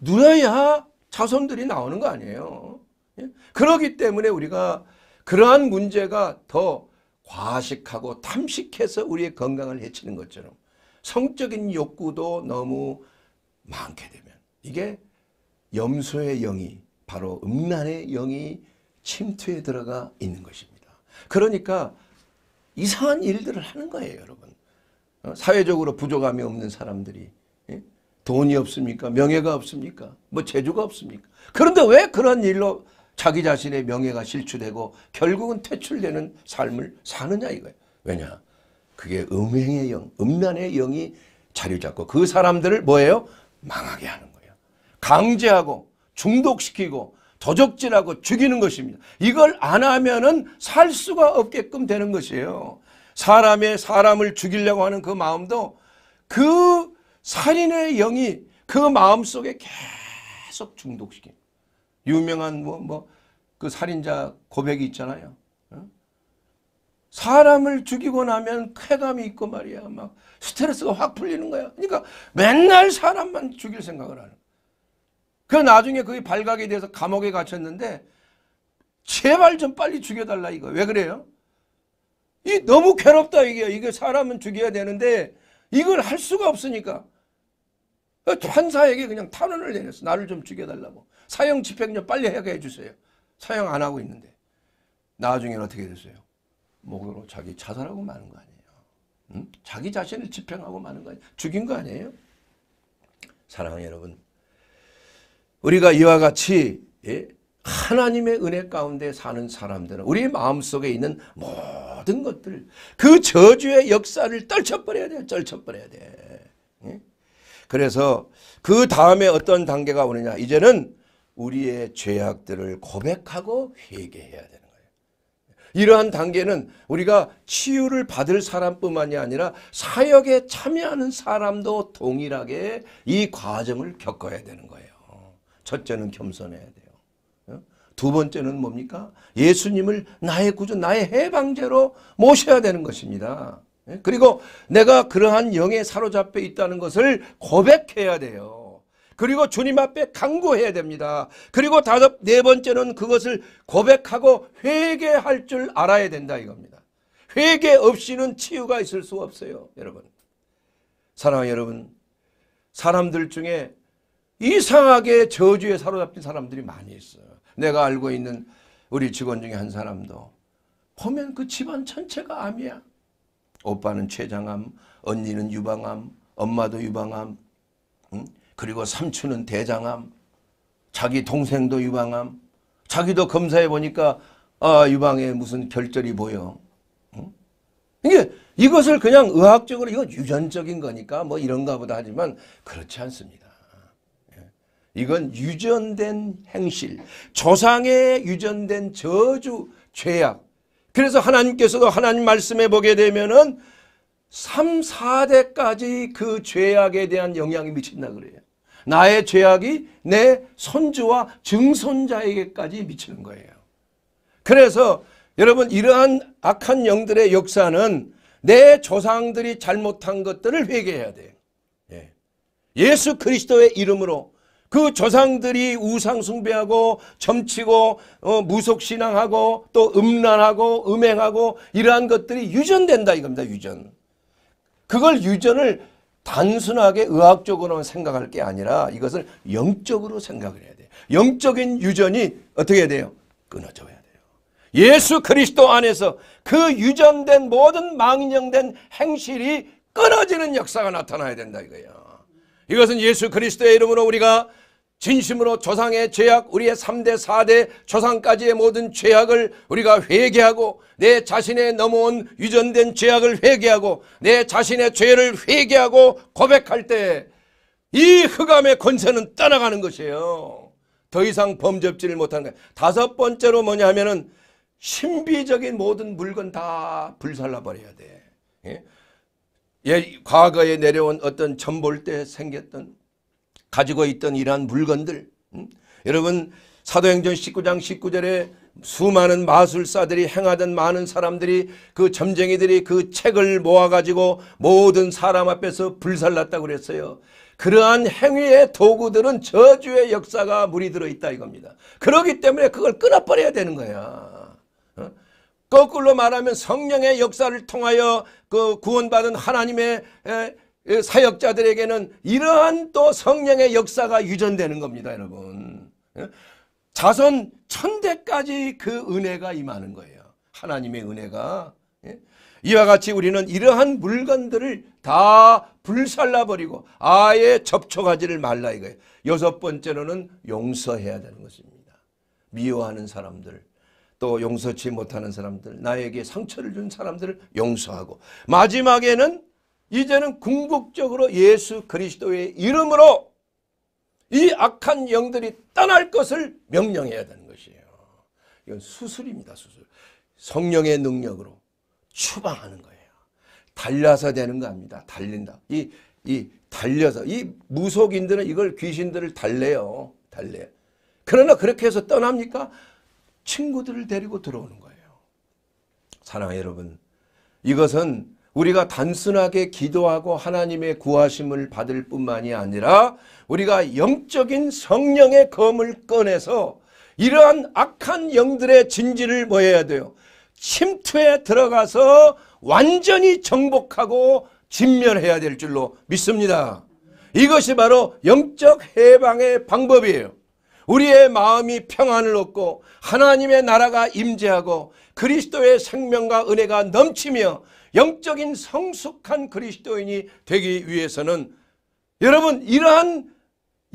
누려야 자손들이 나오는 거 아니에요. 예? 그러기 때문에 우리가 그러한 문제가 더 과식하고 탐식해서 우리의 건강을 해치는 것처럼 성적인 욕구도 너무 많게 되면 이게 염소의 영이 바로 음란의 영이 침투에 들어가 있는 것입니다. 그러니까 이상한 일들을 하는 거예요 여러분. 어, 사회적으로 부족함이 없는 사람들이 예? 돈이 없습니까? 명예가 없습니까? 뭐 재주가 없습니까? 그런데 왜 그런 일로 자기 자신의 명예가 실추되고 결국은 퇴출되는 삶을 사느냐 이거예요. 왜냐? 그게 음행의 영, 음란의 영이 자리 잡고 그 사람들을 뭐예요? 망하게 하는 거예요. 강제하고 중독시키고 도적질하고 죽이는 것입니다. 이걸 안 하면은 살 수가 없게끔 되는 것이에요. 사람의 사람을 죽이려고 하는 그 마음도 그 살인의 영이 그 마음 속에 계속 중독시킵니 유명한 뭐 뭐 그 살인자 고백이 있잖아요. 사람을 죽이고 나면 쾌감이 있고 말이야. 막 스트레스가 확 풀리는 거야. 그러니까 맨날 사람만 죽일 생각을 하는 거그 나중에 그게 발각이 돼서 감옥에 갇혔는데 제발 좀 빨리 죽여달라 이거. 왜 그래요? 이 너무 괴롭다 이게. 이게 사람은 죽여야 되는데 이걸 할 수가 없으니까. 판사에게 그냥 탄원을 내렸어. 나를 좀 죽여달라고. 사형 집행 좀 빨리 해 주세요. 사형 안 하고 있는데. 나중에 어떻게 됐어요? 목으로 자기 자살하고 마는 거 아니에요. 응? 자기 자신을 집행하고 마는 거 아니에요. 죽인 거 아니에요. 사랑하는 여러분 우리가 이와 같이 예? 하나님의 은혜 가운데 사는 사람들은 우리 마음속에 있는 모든 것들 그 저주의 역사를 떨쳐버려야 돼요. 떨쳐버려야 돼. 예? 그래서 그 다음에 어떤 단계가 오느냐 이제는 우리의 죄악들을 고백하고 회개해야 돼. 이러한 단계는 우리가 치유를 받을 사람뿐만이 아니라 사역에 참여하는 사람도 동일하게 이 과정을 겪어야 되는 거예요. 첫째는 겸손해야 돼요. 어? 두 번째는 뭡니까? 예수님을 나의 구조 나의 해방제로 모셔야 되는 것입니다. 예? 그리고 내가 그러한 영에 사로잡혀 있다는 것을 고백해야 돼요. 그리고 주님 앞에 강구해야 됩니다. 그리고 다섯 네 번째는 그것을 고백하고 회개할 줄 알아야 된다 이겁니다. 회개 없이는 치유가 있을 수 없어요, 여러분. 사랑하 여러분, 사람들 중에 이상하게 저주에 사로잡힌 사람들이 많이 있어요. 내가 알고 있는 우리 직원 중에 한 사람도 보면 그 집안 전체가 암이야. 오빠는 췌장암, 언니는 유방암, 엄마도 유방암, 그리고 삼촌은 대장암, 자기 동생도 유방암, 자기도 검사해 보니까 아 유방에 무슨 결절이 보여. 응? 이게 이것을 그냥 의학적으로 이거 유전적인 거니까 뭐 이런가 보다 하지만 그렇지 않습니다. 예. 이건 유전된 행실, 조상에 유전된 저주, 죄악. 그래서 하나님께서도 하나님 말씀에 보게 되면은 3, 4대까지 그 죄악에 대한 영향이 미친다 그래요. 나의 죄악이 내 손주와 증손자에게까지 미치는 거예요. 그래서 여러분 이러한 악한 영들의 역사는 내 조상들이 잘못한 것들을 회개해야 돼요. 예. 수 그리스도의 이름으로 그 조상들이 우상 숭배하고 점치고 어, 무속 신앙하고 또 음란하고 음행하고 이러한 것들이 유전된다 이겁니다. 유전. 그걸 유전을 단순하게 의학적으로만 생각할 게 아니라 이것을 영적으로 생각을 해야 돼요. 영적인 유전이 어떻게 돼요? 끊어져야 돼요. 예수 그리스도 안에서 그 유전된 모든 망령된 행실이 끊어지는 역사가 나타나야 된다 이거예요. 이것은 예수 그리스도의 이름으로 우리가 진심으로 조상의 죄악, 우리의 3대, 4대 조상까지의 모든 죄악을 우리가 회개하고 내 자신의 넘어온 유전된 죄악을 회개하고 내 자신의 죄를 회개하고 고백할 때 이 흑암의 권세는 떠나가는 것이에요. 더 이상 범접지를 못하는 거예요. 다섯 번째로 뭐냐 하면은 신비적인 모든 물건 다 불살라버려야 돼. 예? 예 과거에 내려온 어떤 천볼 때 생겼던 가지고 있던 이러한 물건들 음? 여러분 사도행전 19장 19절에 수많은 마술사들이 행하던 많은 사람들이 그 점쟁이들이 그 책을 모아가지고 모든 사람 앞에서 불살랐다고 그랬어요. 그러한 행위의 도구들은 저주의 역사가 물이 들어있다 이겁니다. 그러기 때문에 그걸 끊어버려야 되는 거야. 어? 거꾸로 말하면 성령의 역사를 통하여 그 구원받은 하나님의 사역자들에게는 이러한 또 성령의 역사가 유전되는 겁니다, 여러분. 예? 자손 천대까지 그 은혜가 임하는 거예요. 하나님의 은혜가. 예? 이와 같이 우리는 이러한 물건들을 다 불살라버리고 아예 접촉하지를 말라 이거예요. 여섯 번째로는 용서해야 되는 것입니다. 미워하는 사람들, 또 용서치 못하는 사람들, 나에게 상처를 준 사람들을 용서하고 마지막에는 이제는 궁극적으로 예수 그리스도의 이름으로 이 악한 영들이 떠날 것을 명령해야 되는 것이에요. 이건 수술입니다. 수술. 성령의 능력으로 추방하는 거예요. 달려서 되는 거니다 달린다. 이, 이 달려서. 이 무속인들은 이걸 귀신들을 달래요. 달래. 그러나 그렇게 해서 떠납니까? 친구들을 데리고 들어오는 거예요. 사랑하 여러분. 이것은 우리가 단순하게 기도하고 하나님의 구하심을 받을 뿐만이 아니라 우리가 영적인 성령의 검을 꺼내서 이러한 악한 영들의 진지를 모여야 돼요? 침투에 들어가서 완전히 정복하고 진멸해야 될 줄로 믿습니다. 이것이 바로 영적 해방의 방법이에요. 우리의 마음이 평안을 얻고 하나님의 나라가 임재하고 그리스도의 생명과 은혜가 넘치며 영적인 성숙한 그리스도인이 되기 위해서는 여러분 이러한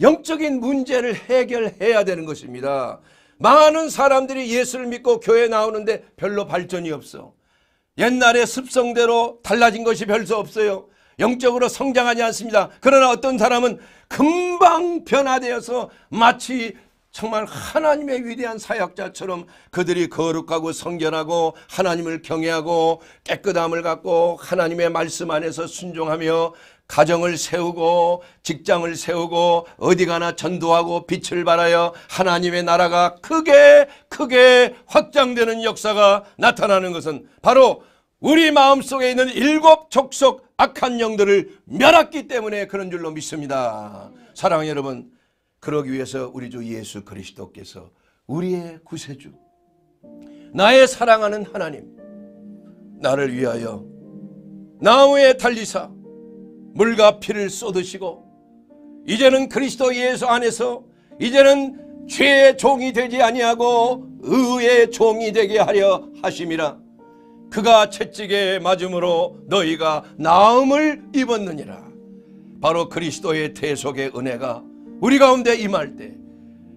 영적인 문제를 해결해야 되는 것입니다. 많은 사람들이 예수를 믿고 교회 나오는데 별로 발전이 없어. 옛날의 습성대로 달라진 것이 별수 없어요. 영적으로 성장하지 않습니다. 그러나 어떤 사람은 금방 변화되어서 마치 정말 하나님의 위대한 사역자처럼 그들이 거룩하고 성결하고 하나님을 경외하고 깨끗함을 갖고 하나님의 말씀 안에서 순종하며 가정을 세우고 직장을 세우고 어디 가나 전도하고 빛을 발하여 하나님의 나라가 크게 크게 확장되는 역사가 나타나는 것은 바로 우리 마음속에 있는 일곱 족속 악한 영들을 멸했기 때문에 그런 줄로 믿습니다. 사랑하는 여러분 그러기 위해서 우리 주 예수 그리스도께서 우리의 구세주 나의 사랑하는 하나님 나를 위하여 나무에 달리사 물과 피를 쏟으시고 이제는 그리스도 예수 안에서 이제는 죄의 종이 되지 아니하고 의의 종이 되게 하려 하심이라 그가 채찍에 맞음으로 너희가 나음을 입었느니라 바로 그리스도의 대속의 은혜가 우리 가운데 임할 때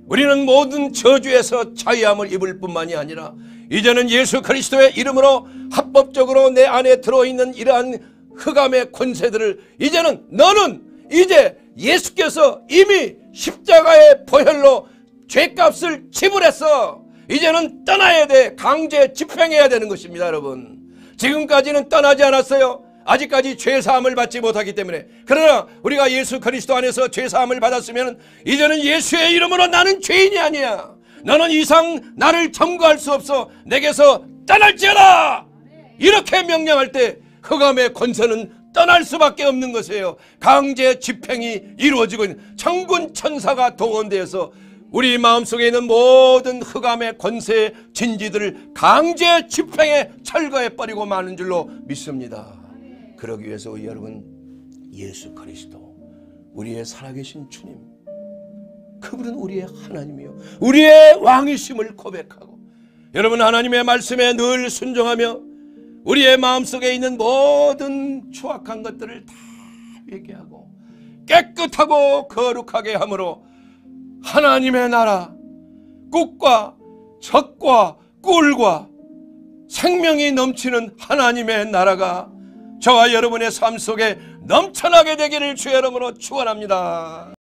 우리는 모든 저주에서 자유함을 입을 뿐만이 아니라 이제는 예수 그리스도의 이름으로 합법적으로 내 안에 들어있는 이러한 흑암의 권세들을 이제는 너는 이제 예수께서 이미 십자가의 보혈로 죄값을 지불했어 이제는 떠나야 돼 강제 집행해야 되는 것입니다 여러분 지금까지는 떠나지 않았어요 아직까지 죄 사함을 받지 못하기 때문에 그러나 우리가 예수 그리스도 안에서 죄 사함을 받았으면 이제는 예수의 이름으로 나는 죄인이 아니야. 너는 이상 나를 점거할 수 없어. 내게서 떠날지어라. 이렇게 명령할 때 흑암의 권세는 떠날 수밖에 없는 것이에요. 강제 집행이 이루어지고 있는 천군 천사가 동원되어서 우리 마음속에 있는 모든 흑암의 권세의 진지들을 강제 집행에 철거해 버리고 마는 줄로 믿습니다. 그러기 위해서 우리 여러분 예수 그리스도 우리의 살아계신 주님 그분은 우리의 하나님이요 우리의 왕이심을 고백하고 여러분 하나님의 말씀에 늘 순종하며 우리의 마음속에 있는 모든 추악한 것들을 다 얘기하고 깨끗하고 거룩하게 함으로 하나님의 나라 꽃과 적과 꿀과 생명이 넘치는 하나님의 나라가 저와 여러분의 삶 속에 넘쳐나게 되기를 주의 이름으로 축원합니다.